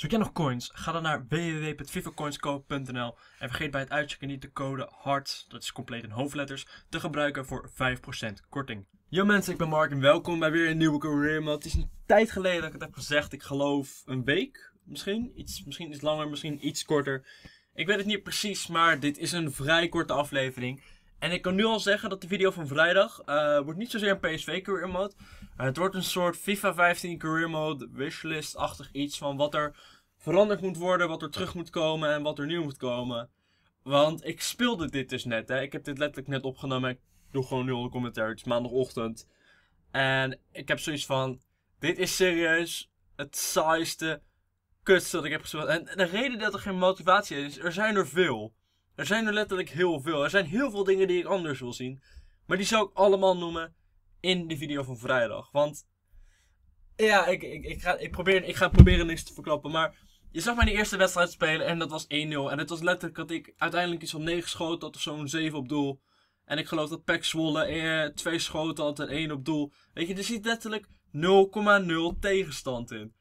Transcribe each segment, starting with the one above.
Zoek jij nog coins? Ga dan naar www.vivocoinscoop.nl en vergeet bij het uitchecken niet de code HART, dat is compleet in hoofdletters, te gebruiken voor 5% korting. Yo mensen, ik ben Mark en welkom bij weer een nieuwe Career Mode. Het is een tijd geleden dat ik het heb gezegd, ik geloof een week misschien. Iets, misschien iets langer, misschien iets korter. Ik weet het niet precies, maar dit is een vrij korte aflevering. En ik kan nu al zeggen dat de video van vrijdag eh, wordt niet zozeer een PSV career mode. Eh, het wordt een soort FIFA 15 career mode wishlist-achtig iets van wat er veranderd moet worden, wat er terug moet komen en wat er nieuw moet komen. Want ik speelde dit dus net, hè. Ik heb dit letterlijk net opgenomen. Ik doe gewoon nu al de commentaar. Het is maandagochtend. En ik heb zoiets van, dit is serieus het saaiste kutste dat ik heb gespeeld. En de reden dat er geen motivatie is, er zijn er veel. Er zijn er letterlijk heel veel. Er zijn heel veel dingen die ik anders wil zien. Maar die zou ik allemaal noemen in de video van vrijdag. Want ja, ik, ik, ik, ga, ik, probeer, ik ga proberen niks te verklappen. Maar je zag mij de eerste wedstrijd spelen en dat was 1-0. En het was letterlijk dat ik uiteindelijk iets van 9 schoten had of zo'n 7 op doel. En ik geloof dat Pek Zwolle eh, twee schoten had en één op doel. Weet je, er zit letterlijk 0,0 tegenstand in.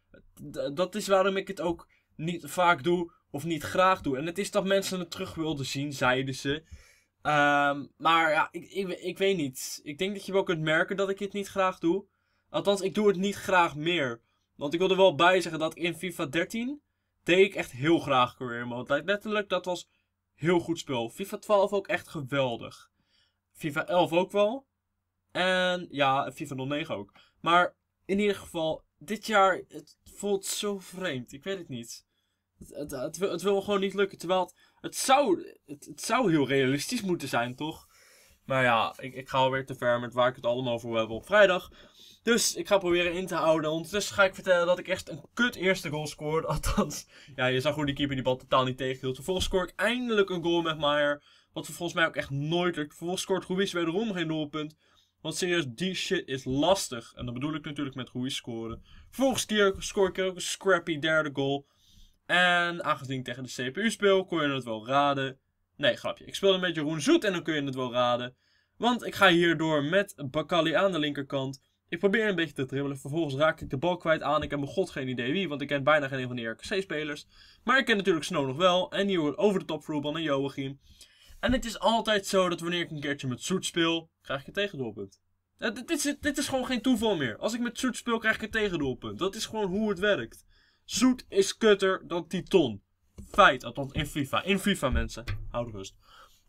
Dat is waarom ik het ook niet vaak doe of niet graag doe. En het is dat mensen het terug wilden zien, zeiden ze. Ehm, maar ja, ik, ik, ik weet niet. Ik denk dat je wel kunt merken dat ik het niet graag doe. Althans, ik doe het niet graag meer. Want ik wil er wel bij zeggen dat in FIFA 13 deed ik echt heel graag career mode. Letterlijk, dat was heel goed spel. FIFA 12 ook echt geweldig. FIFA 11 ook wel. En ja, FIFA 09 ook. Maar in ieder geval, dit jaar, het voelt zo vreemd. Ik weet het niet. Het, het, wil, gewoon niet lukken. Terwijl het, zou, het, zou heel realistisch moeten zijn, toch? Maar ja, ik, ik ga alweer te ver met waar ik het allemaal over wil hebben op vrijdag. Dus ik ga proberen in te houden. Ondertussen ga ik vertellen dat ik echt een kut eerste goal scoorde. Althans, ja, je zag hoe die keeper die bal totaal niet tegenhield. Vervolgens scoor ik eindelijk een goal met Meyer. Wat volgens mij ook echt nooit lukt. Vervolgens scoort Ruiz wederom geen doelpunt. Want serieus, die shit is lastig. En dan bedoel ik natuurlijk met Ruiz scoren. Vervolgens scoor ik ook een scrappy derde goal. En aangezien ik tegen de CPU speel, kon je het wel raden. Nee, grapje. Ik speel een beetje Roen Zoet en dan kun je het wel raden. Want ik ga hierdoor met Bakali aan de linkerkant. Ik probeer een beetje te dribbelen. Vervolgens raak ik de bal kwijt aan. Ik heb mijn god geen idee wie, want ik ken bijna geen een van de RKC-spelers. Maar ik ken natuurlijk Snow nog wel. En hier wordt over de top voetbal en Joachim. En het is altijd zo dat wanneer ik een keertje met Zoet speel, krijg ik een tegendoelpunt. Eh, dit is, dit is gewoon geen toeval meer. Als ik met Zoet speel, krijg ik een tegendoelpunt. Dat is gewoon hoe het werkt. Zoet is kutter dan Titon. Feit, althans in FIFA. In FIFA, mensen. houd rust.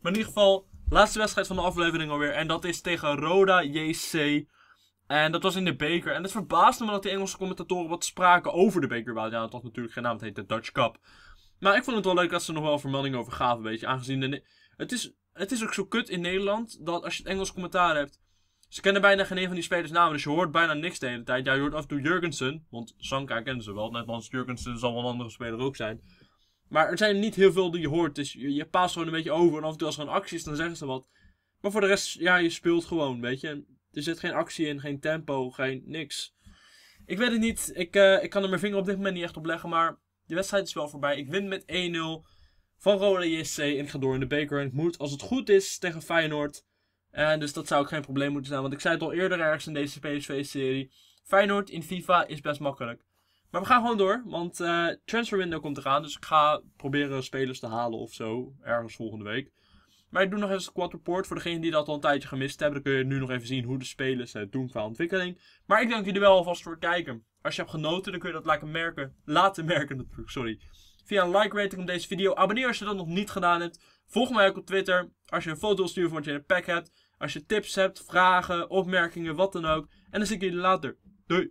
Maar in ieder geval, laatste wedstrijd van de aflevering alweer. En dat is tegen Roda JC. En dat was in de beker. En het verbaasde me dat de Engelse commentatoren wat spraken over de beker. Ja, dat was natuurlijk geen naam heet de Dutch Cup. Maar ik vond het wel leuk dat ze nog wel vermelding over gaven, weet je. Aangezien de... Het is, het is ook zo kut in Nederland dat als je het Engels commentaar hebt ze kennen bijna geen een van die spelers namen, dus je hoort bijna niks de hele tijd. Ja, je hoort af en toe Jurgensen, want Sanka kennen ze wel. Net als Jurgensen zal wel een andere speler ook zijn. Maar er zijn niet heel veel die je hoort, dus je, je paast gewoon een beetje over. En af en toe als er een actie is, dan zeggen ze wat. Maar voor de rest, ja, je speelt gewoon, weet je. Er zit geen actie in, geen tempo, geen niks. Ik weet het niet. Ik, eh, ik kan er mijn vinger op dit moment niet echt op leggen. Maar de wedstrijd is wel voorbij. Ik win met 1-0 van Rode JSC. En ik ga door in de beker. En ik moet, als het goed is, tegen Feyenoord. En dus dat zou ook geen probleem moeten zijn. Want ik zei het al eerder ergens in deze PSV-serie. Feyenoord in FIFA is best makkelijk. Maar we gaan gewoon door, want uh, transfer window komt eraan. Dus ik ga proberen spelers te halen of zo, ergens volgende week. Maar ik doe nog even een quad report voor degenen die dat al een tijdje gemist hebben. Dan kun je nu nog even zien hoe de spelers het eh, doen qua ontwikkeling. Maar ik dank jullie wel alvast voor het kijken. Als je hebt genoten, dan kun je dat laten merken. Laten merken, sorry. Via een like rating op deze video. Abonneer als je dat nog niet gedaan hebt. Volg mij ook op Twitter. Als je een foto stuurt van wat je in een pack hebt. Als je tips hebt, vragen, opmerkingen, wat dan ook. En dan zie ik jullie later. Doei!